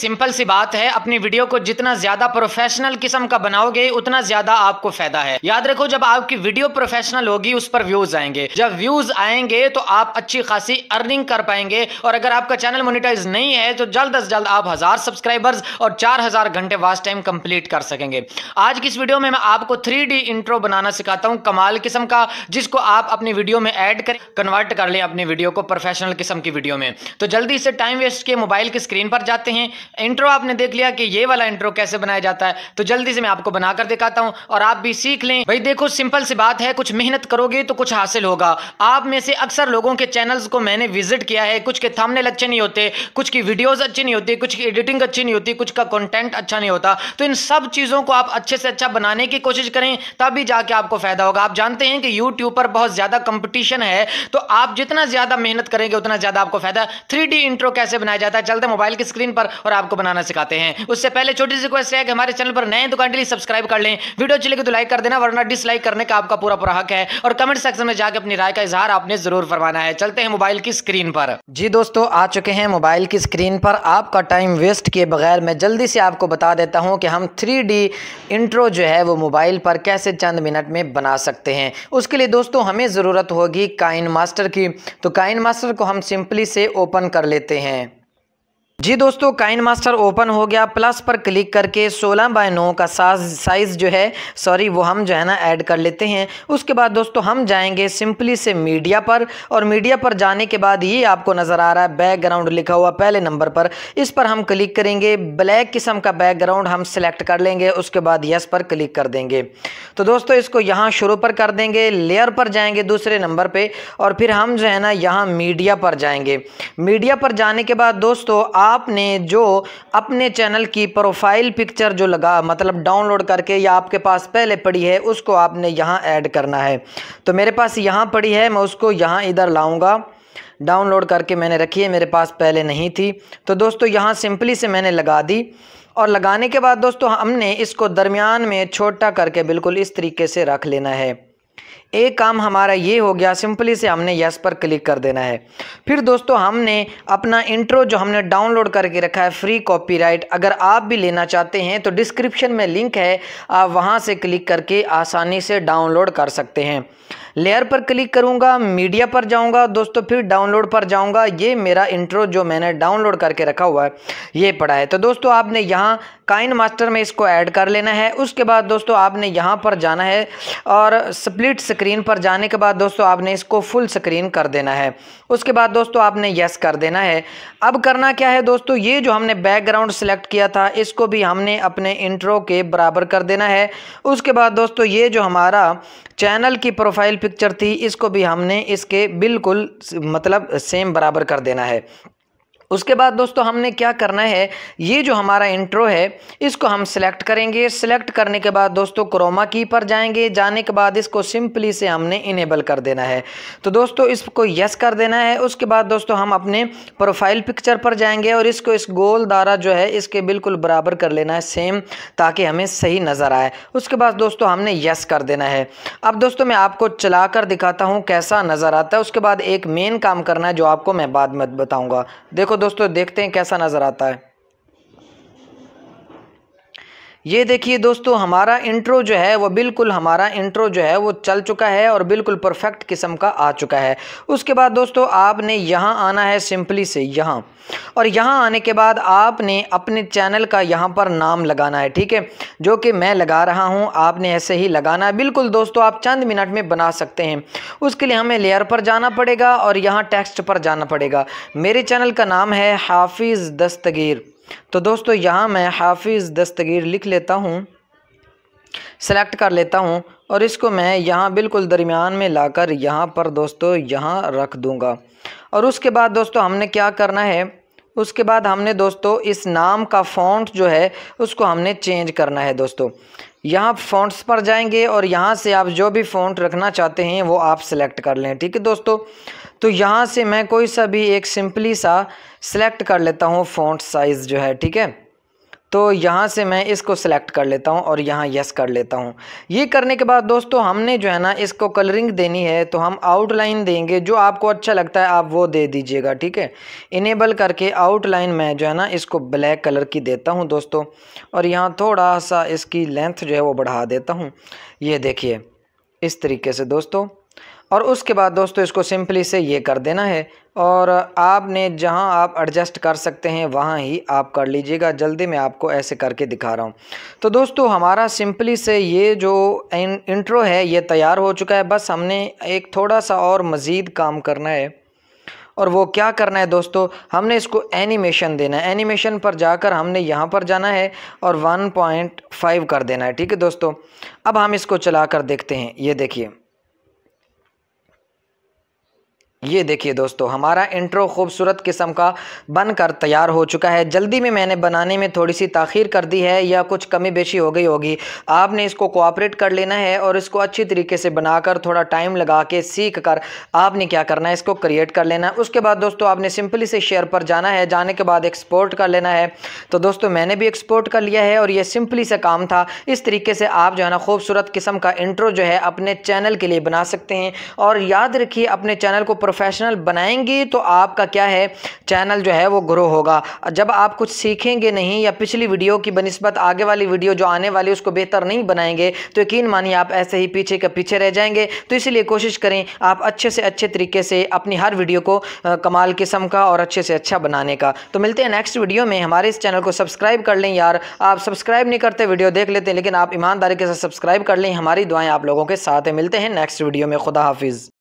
simple सी बात है अपनी वीडियो को जितना ज्यादा प्रोफेशनल किस्म का बनाओगे उतना ज्यादा आपको फायदा है याद रखो जब आपकी वीडियो प्रोफेशनल होगी उस पर व्यूज आएंगे जब व्यूज आएंगे तो आप अच्छी खासी अर्निंग कर पाएंगे और अगर आपका चैनल मोनिटाइज नहीं है तो जल्द अज जल्द आप हजार सब्सक्राइबर्स और चार हजार घंटे वास्ट टाइम कंप्लीट कर सकेंगे आज की इस वीडियो में मैं आपको थ्री इंट्रो बनाना सिखाता हूँ कमाल किस्म का जिसको आप अपनी वीडियो में एड कर कन्वर्ट कर ले अपनी वीडियो को प्रोफेशनल किस्म की वीडियो में तो जल्दी से टाइम वेस्ट के मोबाइल की स्क्रीन पर जाते हैं इंट्रो आपने देख लिया कि ये वाला इंट्रो कैसे बनाया जाता है तो जल्दी से मैं आपको बनाकर दिखाता हूँ और आप भी सीख लें भाई देखो सिंपल सी बात है कुछ मेहनत करोगे तो कुछ हासिल होगा आप में से अक्सर लोगों के चैनल्स को मैंने विजिट किया है कुछ के थंबनेल अच्छे नहीं होते कुछ की वीडियोज अच्छी नहीं होती कुछ की एडिटिंग अच्छी नहीं होती कुछ का कॉन्टेंट अच्छा नहीं होता तो इन सब चीज़ों को आप अच्छे से अच्छा बनाने की कोशिश करें तभी जाके आपको फायदा होगा आप जानते हैं कि यूट्यूब पर बहुत ज़्यादा कंपटीशन है तो आप जितना ज़्यादा मेहनत करेंगे उतना ज़्यादा आपको फायदा थ्री इंट्रो कैसे बनाया जाता है चलते मोबाइल की स्क्रीन पर और आपको बनाना सिखाते हैं उससे पहले छोटी सी क्वेश्चन है कि हमारे चैनल पर नए दुकान डेली सब्सक्राइब कर लें वीडियो अच्छी लगी तो लाइक कर देना वरना डिसलाइक करने का आपका पूरा पूरा हक है और कमेंट सेक्शन में जाकर अपनी राय का इजहार आपने जरूर फरमाना है चलते हैं मोबाइल की स्क्रीन पर जी दोस्तों आ चुके हैं मोबाइल की स्क्रीन पर आपका टाइम वेस्ट किए बगैर मैं जल्दी से आपको बता देता हूँ कि हम थ्री इंट्रो जो है वो मोबाइल पर कैसे चंद मिनट में बना सकते हैं उसके लिए दोस्तों हमें ज़रूरत होगी काइन मास्टर की तो काइन मास्टर को हम सिंपली से ओपन कर लेते हैं जी दोस्तों काइन मास्टर ओपन हो गया प्लस पर क्लिक करके 16 बाय 9 का साइज साइज़ जो है सॉरी वो हम जो है ना ऐड कर लेते हैं उसके बाद दोस्तों हम जाएंगे सिंपली से मीडिया पर और मीडिया पर जाने के बाद ये आपको नज़र आ रहा है बैकग्राउंड लिखा हुआ पहले नंबर पर इस पर हम क्लिक करेंगे ब्लैक किस्म का बैकग्राउंड हम सिलेक्ट कर लेंगे उसके बाद यस पर क्लिक कर देंगे तो दोस्तों इसको यहाँ शुरू पर कर देंगे लेयर पर जाएंगे दूसरे नंबर पर और फिर हम जो है ना यहाँ मीडिया पर जाएंगे मीडिया पर जाने के बाद दोस्तों आप आपने जो अपने चैनल की प्रोफाइल पिक्चर जो लगा मतलब डाउनलोड करके या आपके पास पहले पड़ी है उसको आपने यहाँ ऐड करना है तो मेरे पास यहाँ पड़ी है मैं उसको यहाँ इधर लाऊँगा डाउनलोड करके मैंने रखी है मेरे पास पहले नहीं थी तो दोस्तों यहाँ सिंपली से मैंने लगा दी और लगाने के बाद दोस्तों हमने इसको दरमियान में छोटा करके बिल्कुल इस तरीके से रख लेना है एक काम हमारा ये हो गया सिंपली से हमने यस पर क्लिक कर देना है फिर दोस्तों हमने अपना इंट्रो जो हमने डाउनलोड करके रखा है फ्री कॉपीराइट अगर आप भी लेना चाहते हैं तो डिस्क्रिप्शन में लिंक है आप वहाँ से क्लिक करके आसानी से डाउनलोड कर सकते हैं लेयर पर क्लिक करूँगा मीडिया पर जाऊँगा दोस्तों फिर डाउनलोड पर जाऊँगा ये मेरा इंट्रो जो मैंने डाउनलोड करके रखा हुआ है ये पड़ा है तो दोस्तों आपने यहाँ काइन मास्टर में इसको ऐड कर लेना है उसके बाद दोस्तों आपने यहाँ पर जाना है और स्प्लिट स्क्रीन पर जाने के बाद दोस्तों आपने इसको फुल स्क्रीन कर देना है उसके बाद दोस्तों आपने यस कर देना है अब करना क्या है दोस्तों ये जो हमने बैकग्राउंड सेलेक्ट किया था इसको भी हमने अपने इंट्रो के बराबर कर देना है उसके बाद दोस्तों ये जो हमारा चैनल की प्रोफाइल पिक्चर थी इसको भी हमने इसके बिल्कुल मतलब सेम बराबर कर देना है उसके बाद दोस्तों हमने क्या करना है ये जो हमारा इंट्रो है इसको हम सिलेक्ट करेंगे सिलेक्ट करने के बाद दोस्तों क्रोमा की पर जाएंगे जाने के बाद इसको सिंपली से हमने इनेबल कर देना है तो दोस्तों इसको यस कर देना है उसके बाद दोस्तों हम अपने प्रोफाइल पिक्चर पर जाएंगे और इसको इस गोल दारा जो है इसके बिल्कुल बराबर कर लेना है सेम ताकि हमें सही नज़र आए उसके बाद दोस्तों हमने यस कर देना है अब दोस्तों मैं आपको चला कर दिखाता हूँ कैसा नज़र आता है उसके बाद एक मेन काम करना है जो आपको मैं बाद में बताऊँगा देखो दोस्तों देखते हैं कैसा नज़र आता है ये देखिए दोस्तों हमारा इंट्रो जो है वो बिल्कुल हमारा इंट्रो जो है वो चल चुका है और बिल्कुल परफेक्ट किस्म का आ चुका है उसके बाद दोस्तों आपने यहाँ आना है सिंपली से यहाँ और यहाँ आने के बाद आपने अपने चैनल का यहाँ पर नाम लगाना है ठीक है जो कि मैं लगा रहा हूँ आपने ऐसे ही लगाना है बिल्कुल दोस्तों आप चंद मिनट में बना सकते हैं उसके लिए हमें लेयर पर जाना पड़ेगा और यहाँ टेक्स्ट पर जाना पड़ेगा मेरे चैनल का नाम है हाफिज़ दस्तगीर तो दोस्तों यहाँ मैं हाफिज़ दस्तगीर लिख लेता हूँ सेलेक्ट कर लेता हूँ और इसको मैं यहाँ बिल्कुल दरमियान में लाकर यहाँ पर दोस्तों यहाँ रख दूँगा और उसके बाद दोस्तों हमने क्या करना है उसके बाद हमने दोस्तों इस नाम का फ़ॉन्ट जो है उसको हमने चेंज करना है दोस्तों यहाँ फ़ॉन्ट्स पर जाएंगे और यहाँ से आप जो भी फ़ॉन्ट रखना चाहते हैं वो आप सेलेक्ट कर लें ठीक है दोस्तों तो यहाँ से मैं कोई सा भी एक सिंपली सा सिलेक्ट कर लेता हूँ फ़ॉन्ट साइज़ जो है ठीक है तो यहाँ से मैं इसको सेलेक्ट कर लेता हूँ और यहाँ यस कर लेता हूँ ये करने के बाद दोस्तों हमने जो है ना इसको कलरिंग देनी है तो हम आउटलाइन देंगे जो आपको अच्छा लगता है आप वो दे दीजिएगा ठीक है इनेबल करके आउटलाइन मैं जो है ना इसको ब्लैक कलर की देता हूँ दोस्तों और यहाँ थोड़ा सा इसकी लेंथ जो है वो बढ़ा देता हूँ ये देखिए इस तरीके से दोस्तों और उसके बाद दोस्तों इसको सिंपली से ये कर देना है और आपने जहां आप एडजस्ट कर सकते हैं वहां ही आप कर लीजिएगा जल्दी मैं आपको ऐसे करके दिखा रहा हूं तो दोस्तों हमारा सिंपली से ये जो इंट्रो है ये तैयार हो चुका है बस हमने एक थोड़ा सा और मज़ीद काम करना है और वो क्या करना है दोस्तों हमने इसको एनिमेशन देना है एनिमेशन पर जाकर हमने यहाँ पर जाना है और 1.5 कर देना है ठीक है दोस्तों अब हम इसको चला कर देखते हैं ये देखिए ये देखिए दोस्तों हमारा इंट्रो खूबसूरत किस्म का बनकर तैयार हो चुका है जल्दी में मैंने बनाने में थोड़ी सी ताखीर कर दी है या कुछ कमी बेशी हो गई होगी आपने इसको कोऑपरेट कर लेना है और इसको अच्छी तरीके से बनाकर थोड़ा टाइम लगा के सीख कर आपने क्या करना है इसको क्रिएट कर लेना है उसके बाद दोस्तों आपने सिंपली से शेयर पर जाना है जाने के बाद एक्सपोर्ट कर लेना है तो दोस्तों मैंने भी एक्सपोर्ट कर लिया है और ये सिंपली से काम था इस तरीके से आप जो है ना खूबसूरत किस्म का इंट्रो जो है अपने चैनल के लिए बना सकते हैं और याद रखिए अपने चैनल को प्रोफेशनल बनाएंगी तो आपका क्या है चैनल जो है वो ग्रो होगा जब आप कुछ सीखेंगे नहीं या पिछली वीडियो की बनस्बत आगे वाली वीडियो जो आने वाली उसको बेहतर नहीं बनाएंगे तो यकीन मानिए आप ऐसे ही पीछे के पीछे रह जाएंगे तो इसीलिए कोशिश करें आप अच्छे से अच्छे तरीके से अपनी हर वीडियो को कमाल किस्म का और अच्छे से अच्छा बनाने का तो मिलते हैं नेक्स्ट वीडियो में हमारे इस चैनल को सब्सक्राइब कर लें यार आप सब्सक्राइब नहीं करते वीडियो देख लेते हैं लेकिन आप ईमानदारी के साथ सब्सक्राइब कर लें हमारी दुआएं आप लोगों के साथ मिलते हैं नेक्स्ट वीडियो में खुदा हाफिज़